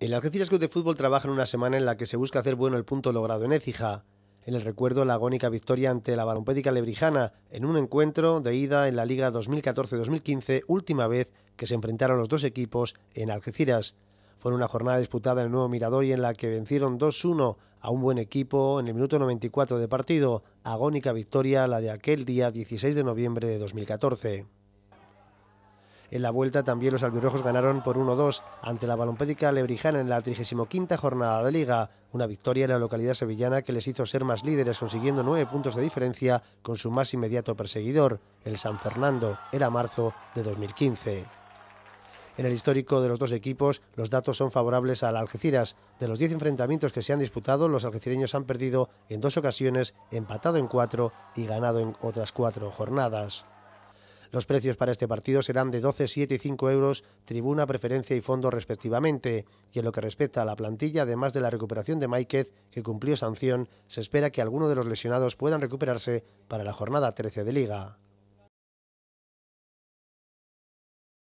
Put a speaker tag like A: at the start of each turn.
A: El Algeciras Club de Fútbol trabaja en una semana en la que se busca hacer bueno el punto logrado en Écija. En el recuerdo, la agónica victoria ante la Balompédica Lebrijana en un encuentro de ida en la Liga 2014-2015, última vez que se enfrentaron los dos equipos en Algeciras. Fue una jornada disputada en el nuevo Mirador y en la que vencieron 2-1 a un buen equipo en el minuto 94 de partido. Agónica victoria la de aquel día 16 de noviembre de 2014. En la vuelta también los albirrojos ganaron por 1-2 ante la balompédica Lebrijana en la 35 jornada de Liga. Una victoria en la localidad sevillana que les hizo ser más líderes, consiguiendo nueve puntos de diferencia con su más inmediato perseguidor, el San Fernando. Era marzo de 2015. En el histórico de los dos equipos, los datos son favorables al Algeciras. De los 10 enfrentamientos que se han disputado, los algecireños han perdido en dos ocasiones, empatado en cuatro y ganado en otras cuatro jornadas. Los precios para este partido serán de 12, 7 y 5 euros, tribuna, preferencia y fondo respectivamente. Y en lo que respecta a la plantilla, además de la recuperación de Máiquez, que cumplió sanción, se espera que alguno de los lesionados puedan recuperarse para la jornada 13 de Liga.